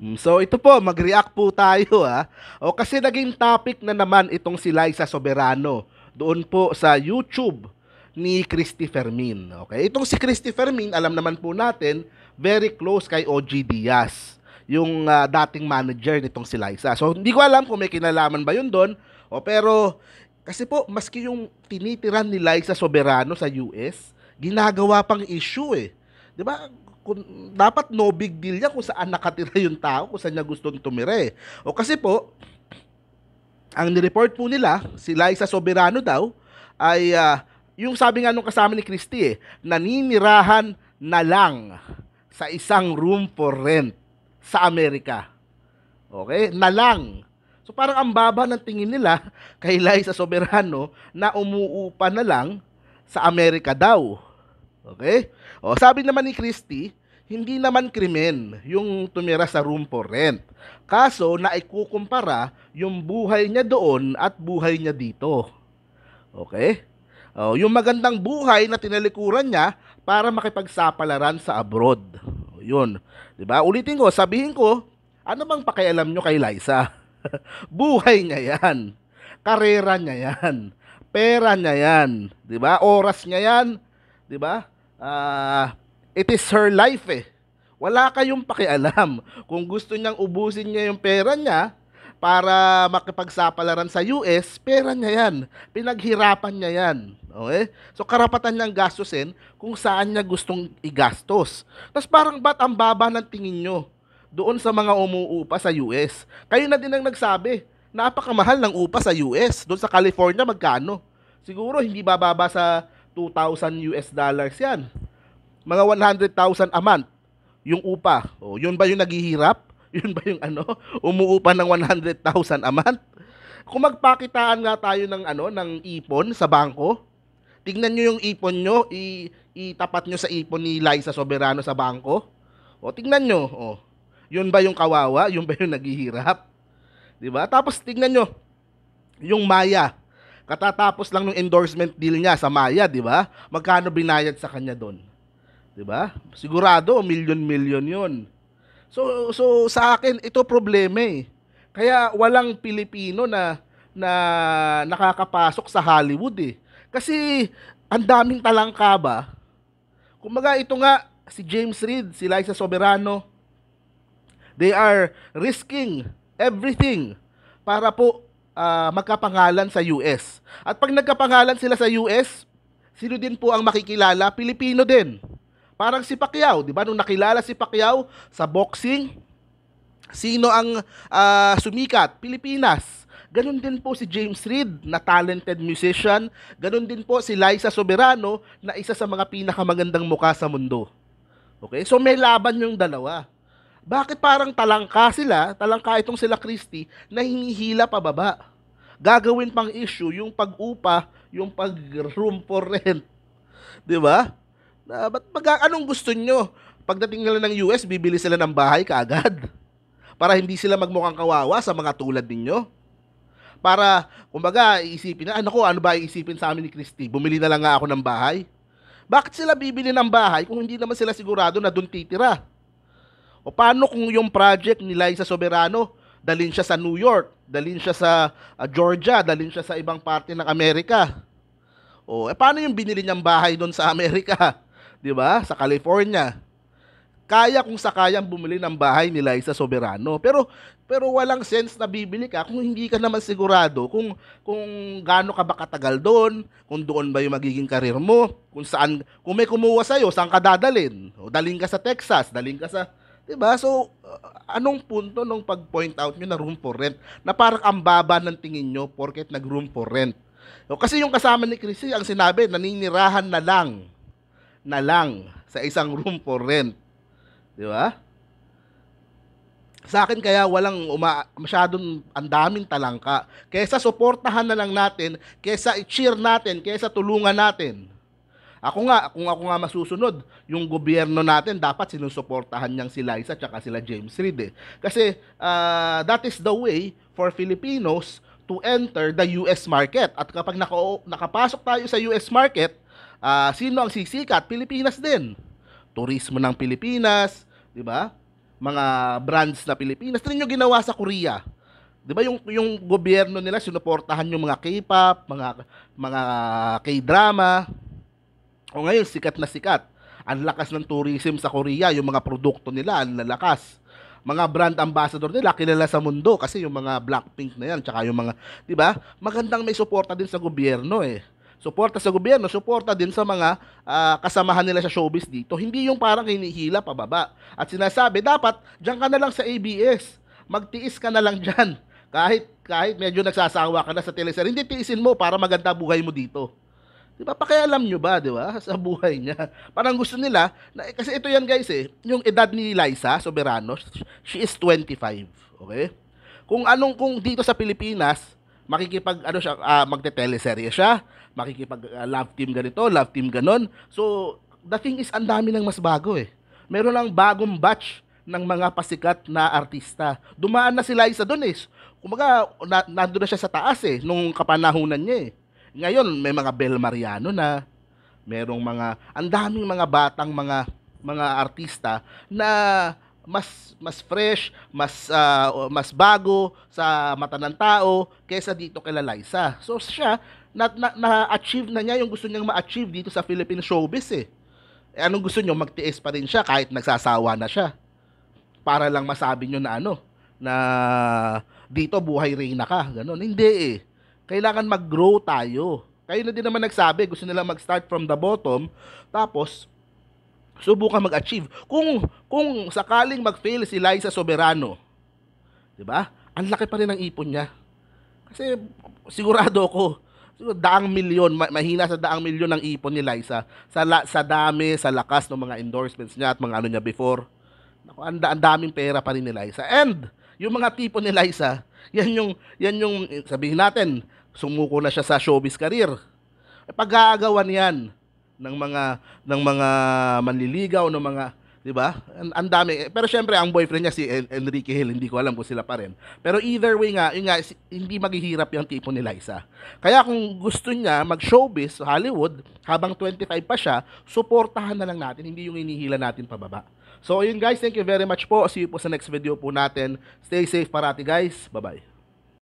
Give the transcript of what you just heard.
Mm, so ito po, mag-react po tayo ha. O kasi naging topic na naman itong si Liza Soberano doon po sa YouTube ni Christy Fermin. Okay? Itong si Christy Fermin, alam naman po natin, very close kay OG Diaz, yung uh, dating manager nitong si Liza. So hindi ko alam kung may kinalaman ba yun doon, o pero kasi po maski yung tinitiran ni Liza Soberano sa US, ginagawa pang issue eh. 'Di ba? kung, dapat no big deal niya kung saan nakatira yung tao, kung saan niya gustong tumire. O kasi po, ang nireport po nila, si Liza Soberano daw, ay uh, yung sabi nga nung kasama ni Christie eh, naninirahan na lang sa isang room for rent sa Amerika. Okay? Na lang. So parang ang baba ng tingin nila kay Liza Soberano na umuupa na lang sa Amerika daw. Okay? O, sabi naman ni Christie, hindi naman krimen yung tumira sa room for rent. Kaso na ikukumpara yung buhay niya doon at buhay niya dito. Okay? Oh, yung magandang buhay na tinalikuran niya para makipagsapalaran sa abroad. Oh, yun. 'Di ba? Ulitin ko, sabihin ko, ano bang pakialam nyo kay Liza? buhay niya 'yan. Karera niya 'yan. Pera niya 'yan, 'di ba? Oras niya 'yan, 'di ba? Ah, uh, It is her life eh. Wala kayong pakialam. Kung gusto niyang ubusin niya yung pera niya para makipagsapalaran sa US, pera niya yan. Pinaghirapan niya yan. Okay? So karapatan niyang gastusin kung saan niya gustong igastos. Tapos parang ba't ang baba ng tingin niyo doon sa mga umuupa sa US? Kayo na din ang nagsabi, napakamahal ng upa sa US. Doon sa California, magkano? Siguro hindi bababa sa 2,000 US dollars yan mga 100,000 a month yung upa. O, oh, yun ba yung naghihirap? Yun ba yung ano, umuupa ng 100,000 a month? Kung magpakitaan nga tayo ng ano, ng ipon sa bangko, tingnan niyo yung ipon nyo, i itapat nyo sa ipon ni Liza Soberano sa bangko. O oh, tingnan nyo. o. Oh, yun ba yung kawawa? Yun ba yung naghihirap? 'Di ba? Tapos tingnan nyo, yung Maya. Katatapos lang ng endorsement deal niya sa Maya, 'di ba? Magkano binayad sa kanya doon? 'Di ba? Sigurado million-million 'yun. So so sa akin ito problema eh. Kaya walang Pilipino na na nakakapasok sa Hollywood eh. Kasi ang daming talangka ba? Kumaga ito nga si James Reed, si Liza Soberano. They are risking everything para po uh, magkapangalan sa US. At pag nagkapangalan sila sa US, sino din po ang makikilala? Pilipino din. Parang si Pacquiao, di ba? Nung nakilala si Pacquiao sa boxing, sino ang uh, sumikat? Pilipinas. Ganon din po si James Reed na talented musician. Ganon din po si Liza Soberano na isa sa mga pinakamagandang mukha sa mundo. Okay? So may laban yung dalawa. Bakit parang talangka sila, talangka itong sila Christie, na hinihila pababa? Gagawin pang issue yung pag-upa, yung pag-room for rent. Di ba? Uh, ba't mag- anong gusto nyo? Pagdating nila ng US, bibili sila ng bahay kaagad. Para hindi sila magmukhang kawawa sa mga tulad ninyo. Para, kumbaga, iisipin na, ano ah, ko, ano ba iisipin sa amin ni Christy? Bumili na lang nga ako ng bahay? Bakit sila bibili ng bahay kung hindi naman sila sigurado na doon titira? O paano kung yung project ni Liza Soberano, dalin siya sa New York, dalin siya sa uh, Georgia, dalin siya sa ibang parte ng Amerika. O, oh, paano yung binili niyang bahay doon sa Amerika? 'di ba? Sa California. Kaya kung sakayang bumili ng bahay ni sa Soberano. Pero pero walang sense na bibili ka kung hindi ka naman sigurado kung kung gaano ka ba katagal doon, kung doon ba yung magiging karir mo, kung saan kung may kumuha sa iyo, saan ka dadalhin? O daling ka sa Texas, daling ka sa 'di ba? So uh, anong punto nung pag-point out niyo na room for rent na parang ang baba ng tingin niyo porket nag-room for rent? O, kasi yung kasama ni Chrissy, ang sinabi, naninirahan na lang na lang sa isang room for rent. Di ba? Sa akin kaya walang uma, masyadong ang daming talangka. Kesa suportahan na lang natin, kesa i-cheer natin, kesa tulungan natin. Ako nga, kung ako nga masusunod, yung gobyerno natin dapat sinusuportahan niyang si Liza at sila James Reed eh. Kasi uh, that is the way for Filipinos to enter the US market. At kapag naka, nakapasok tayo sa US market, Uh, sino ang sisikat? Pilipinas din. Turismo ng Pilipinas, 'di ba? Mga brands na Pilipinas. Tingnan ginawa sa Korea. 'Di ba yung yung gobyerno nila sinuportahan yung mga K-pop, mga mga K-drama. O ngayon sikat na sikat. Ang lakas ng tourism sa Korea, yung mga produkto nila ang lalakas. Mga brand ambassador nila kilala sa mundo kasi yung mga Blackpink na yan, tsaka yung mga, 'di ba? Magandang may suporta din sa gobyerno eh. Suporta sa gobyerno, suporta din sa mga uh, kasamahan nila sa showbiz dito. Hindi yung parang hinihila pababa. At sinasabi, dapat diyan ka na lang sa ABS. Magtiis ka na lang diyan. Kahit kahit medyo nagsasawa ka na sa teleser, hindi tiisin mo para maganda buhay mo dito. Di ba? Pakialam nyo ba, di ba? Sa buhay niya. Parang gusto nila, na, eh, kasi ito yan guys eh, yung edad ni Liza Soberano, she is 25. Okay? Kung anong, kung dito sa Pilipinas, makikipag, ano siya, uh, magte-teleserye siya, makikipag ah, love team ganito, love team ganon. So, the thing is, ang dami ng mas bago eh. Meron lang bagong batch ng mga pasikat na artista. Dumaan na si Liza doon eh. Kumaga, na, nandun na siya sa taas eh, nung kapanahunan niya eh. Ngayon, may mga Bel Mariano na, merong mga, ang daming mga batang mga, mga artista na mas mas fresh, mas uh, mas bago sa mata ng tao kaysa dito kay Liza. So siya, na, na, na-achieve na niya yung gusto niyang ma-achieve dito sa Philippine showbiz eh. eh anong gusto niyo? Magtiis pa rin siya kahit nagsasawa na siya. Para lang masabi niyo na ano, na dito buhay reyna ka. Ganun. Hindi eh. Kailangan mag-grow tayo. Kayo na din naman nagsabi, gusto nila mag-start from the bottom, tapos subukan mag-achieve. Kung kung sakaling mag-fail si Liza Soberano, 'di ba? Ang laki pa rin ng ipon niya. Kasi sigurado ako daang milyon, mahina sa daang milyon ng ipon ni Liza sa, la, sa dami, sa lakas ng mga endorsements niya at mga ano niya before. Naku, ang, ang daming pera pa rin ni Liza. And, yung mga tipo ni Liza, yan yung, yan yung, eh, sabihin natin, sumuko na siya sa showbiz career. Eh, pag-aagawan yan ng mga, ng mga manliligaw, ng mga, 'di ba? Ang, ang dami. Pero siyempre, ang boyfriend niya si Enrique Hill, hindi ko alam kung sila pa rin. Pero either way nga, yun nga hindi maghihirap yung tipo ni Liza. Kaya kung gusto niya mag-showbiz Hollywood habang 25 pa siya, suportahan na lang natin, hindi yung inihila natin pababa. So ayun guys, thank you very much po. See you po sa next video po natin. Stay safe parati guys. Bye-bye.